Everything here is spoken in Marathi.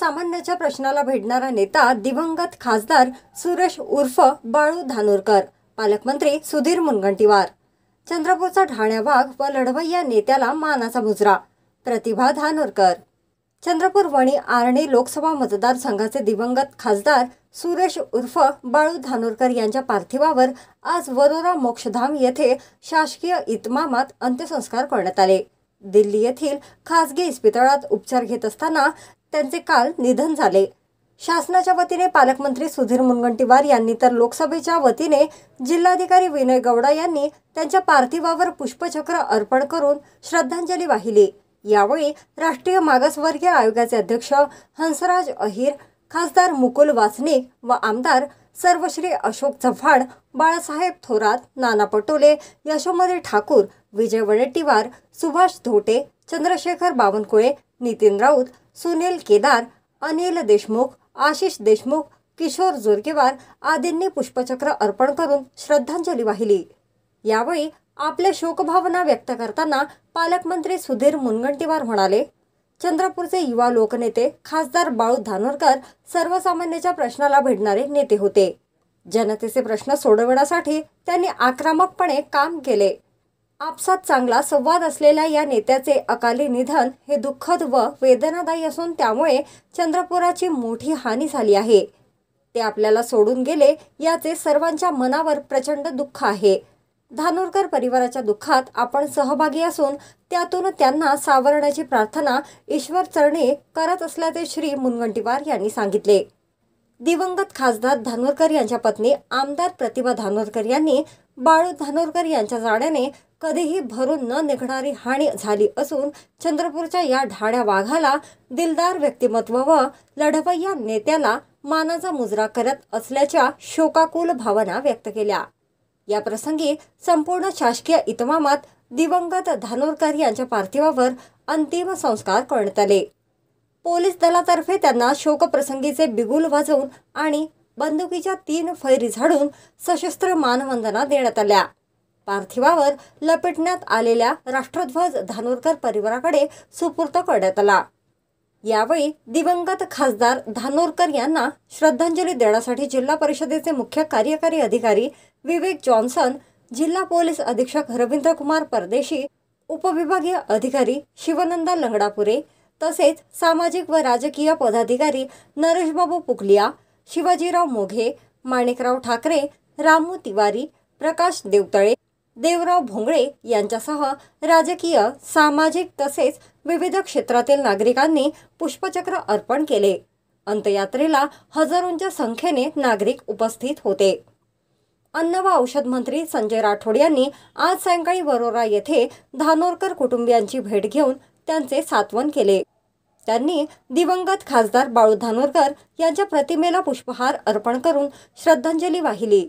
सर्वसामान्याच्या प्रश्नाला भिडणारा नेता दिवंगत खासदार सुरेश उर्फ बाळू धानोरकर पालकमंत्री सुधीर मुनगंटीवार चंद्रपूरचा ढाण्या भाग व लढवय्या नेत्याला मानाचा मुजरा प्रतिभा धानोरकर चंद्रपूर वणी आर्णी लोकसभा मतदारसंघाचे दिवंगत खासदार सुरेश उर्फ बाळू धानोरकर यांच्या पार्थिवावर आज वरोरा मोक्षधाम येथे शासकीय इतमामात अंत्यसंस्कार करण्यात आले दिल्ली येथील खासगी इस्पितळात उपचार घेत असताना त्यांचे काल निधन झाले शासनाच्या वतीने पालकमंत्री सुधीर मुनगंटीवार यांनी तर लोकसभेच्या वतीने जिल्हाधिकारी विनय गौडा यांनी त्यांच्या पार्थिवावर पुष्पचक्र अर्पण करून श्रद्धांजली वाहिली यावेळी राष्ट्रीय मागासवर्गीय आयोगाचे अध्यक्ष हंसराज अहिर खासदार मुकुल वासनिक व आमदार सर्वश्री अशोक चव्हाण बाळासाहेब थोरात नाना पटोले यशोमती ठाकूर विजय वडेट्टीवार सुभाष धोटे चंद्रशेखर बावनकुळे नितीन राऊत सुनील केदार अनिल देशमुख आशिष देशमुख किशोर जोरगेवार आदींनी पुष्पचक्र अर्पण करून श्रद्धांजली वाहिली यावेळी आपल्या शोकभावना व्यक्त करताना पालकमंत्री सुधीर मुनगंटीवार म्हणाले चंद्रपूरचे युवा लोकनेते खासदार बाळू धानोरकर सर्वसामान्याच्या प्रश्नाला भिडणारे नेते होते जनतेचे प्रश्न सोडवण्यासाठी त्यांनी आक्रमकपणे काम केले आपसात चांगला संवाद असलेल्या या नेत्याचे अकाली निधन हे दुःखद व वेदनादायी असून त्यामुळे चंद्रपुराची मोठी हानी झाली आहे ते आपल्याला सोडून गेले याचे सर्वांच्या मनावर प्रचंड दुःख आहे धानोरकर परिवाराच्या दुःखात आपण सहभागी असून त्यातून त्यांना सावरण्याची प्रार्थना ईश्वर चरणे करत असल्याचे श्री मुनगंटीवार यांनी सांगितले दिवंगत खासदार धानोरकर यांच्या पत्नी आमदार प्रतिभा धानोरकर यांनी बाळू धानोरकर यांच्या जाण्याने कधीही भरून न निघणारी हानी झाली असून चंद्रपूरच्या या ढाड्या वाघाला दिलदार व्यक्तिमत्व व लढवय्या नेत्याला मानाचा मुजरा करत असल्याच्या शोकाकुल भावना व्यक्त केल्या या प्रसंगी संपूर्ण शासकीय इतमामात दिवंगत धानोरकर यांच्या पार्थिवावर अंतिम संस्कार करण्यात आले पोलीस दलातर्फे त्यांना शोकप्रसंगीचे बिगुल वाजवून आणि बंदुकीच्या तीन फैरी झाडून सशस्त्र मानवंदना देण्यात आल्या पार्थिवावर लपेटण्यात आलेल्या राष्ट्रध्वज धानोरकर परिवाराकडे सुपूर्त करण्यात आला यावेळी दिवंगत खासदार धानोरकर यांना श्रद्धांजली देण्यासाठी जिल्हा परिषदेचे मुख्य कार्यकारी अधिकारी विवेक जॉन्सन जिल्हा पोलीस अधीक्षक रवींद्र कुमार परदेशी उपविभागीय अधिकारी शिवनंदा लंगडापुरे तसेच सामाजिक व राजकीय पदाधिकारी नरेशबाबू पुकलिया शिवाजीराव मोघे माणिकराव ठाकरे रामू तिवारी प्रकाश देवतळे देवराव भोंगळे यांच्यासह राजकीय सामाजिक तसेच विविध क्षेत्रातील नागरिकांनी पुष्पचक्र अर्पण केले अंत्ययात्रेला हजारोंच्या संख्येने नागरिक उपस्थित होते अन्न व औषध मंत्री संजय राठोड यांनी आज सायंकाळी वरोरा येथे धानोरकर कुटुंबियांची भेट घेऊन त्यांचे सात्वन केले त्यांनी दिवंगत खासदार बाळू धानोरकर यांच्या प्रतिमेला पुष्पहार अर्पण करून श्रद्धांजली वाहिली